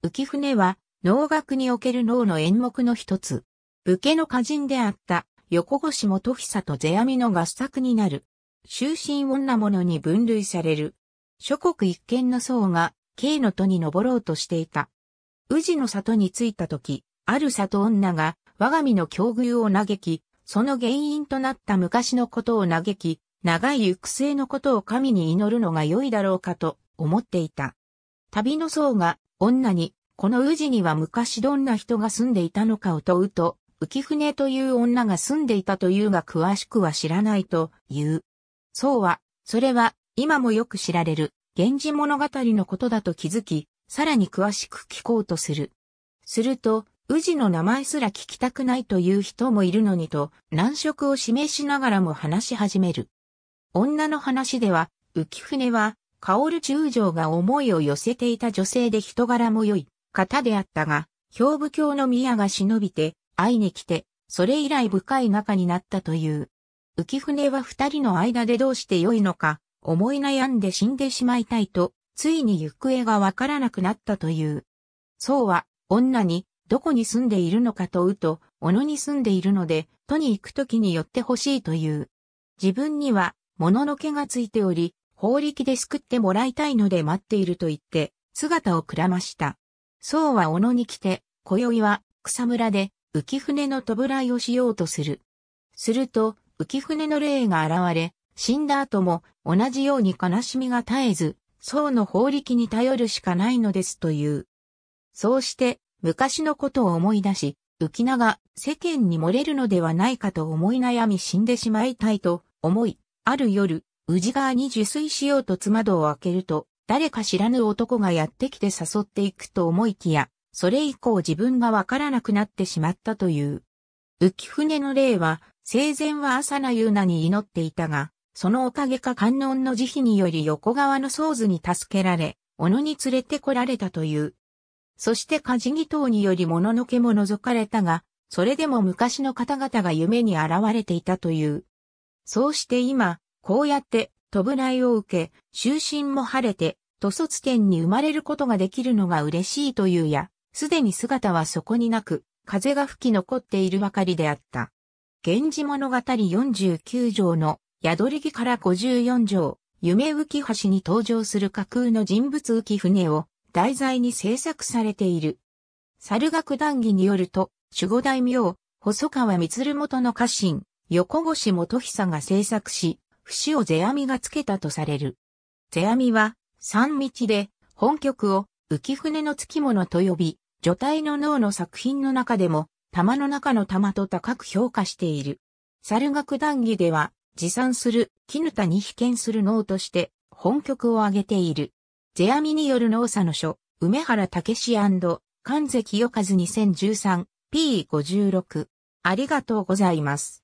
浮舟は、能楽における能の演目の一つ。武家の歌人であった横越元久と世阿弥の合作になる。終身女者に分類される。諸国一見の僧が、京の都に登ろうとしていた。宇治の里に着いた時、ある里女が、我が身の境遇を嘆き、その原因となった昔のことを嘆き、長い行く末のことを神に祈るのが良いだろうかと思っていた。旅の僧が女に、この宇治には昔どんな人が住んでいたのかを問うと、浮舟という女が住んでいたというが詳しくは知らないと言う。そうは、それは、今もよく知られる、源氏物語のことだと気づき、さらに詳しく聞こうとする。すると、宇治の名前すら聞きたくないという人もいるのにと、難色を示しながらも話し始める。女の話では、浮舟は、ル中将が思いを寄せていた女性で人柄も良い方であったが、兵部教の宮が忍びて、会いに来て、それ以来深い仲になったという。浮舟は二人の間でどうして良いのか、思い悩んで死んでしまいたいと、ついに行方がわからなくなったという。そうは、女に、どこに住んでいるのかとうと、小野に住んでいるので、都に行くときに寄ってほしいという。自分には、物のけがついており、法力で救ってもらいたいので待っていると言って、姿をくらました。僧は小野に来て、今宵は草むらで浮船の弔いをしようとする。すると、浮船の霊が現れ、死んだ後も同じように悲しみが絶えず、僧の法力に頼るしかないのですという。そうして、昔のことを思い出し、浮名が世間に漏れるのではないかと思い悩み死んでしまいたいと思い、ある夜、宇治川に受水しようとつ窓を開けると、誰か知らぬ男がやってきて誘っていくと思いきや、それ以降自分がわからなくなってしまったという。浮舟の霊は、生前は朝名優奈に祈っていたが、そのおかげか観音の慈悲により横川の僧図に助けられ、小野に連れてこられたという。そして火事ギ等により物のけも覗かれたが、それでも昔の方々が夢に現れていたという。そうして今、こうやって、飛ぶ内を受け、就寝も晴れて、土卒点に生まれることができるのが嬉しいというや、すでに姿はそこになく、風が吹き残っているばかりであった。源氏物語49条の宿り木から54条、夢浮橋に登場する架空の人物浮船を題材に制作されている。猿楽談義によると、守護大名、細川光元の家臣、横越元久が制作し、節を世阿弥がつけたとされる。世阿弥は、三道で、本曲を浮舟の付き物と呼び、女体の脳の作品の中でも、玉の中の玉と高く評価している。猿楽談義では、持参する、絹田に被験する脳として、本曲を挙げている。世阿弥による脳差の書、梅原武史神関清和 2013P56。ありがとうございます。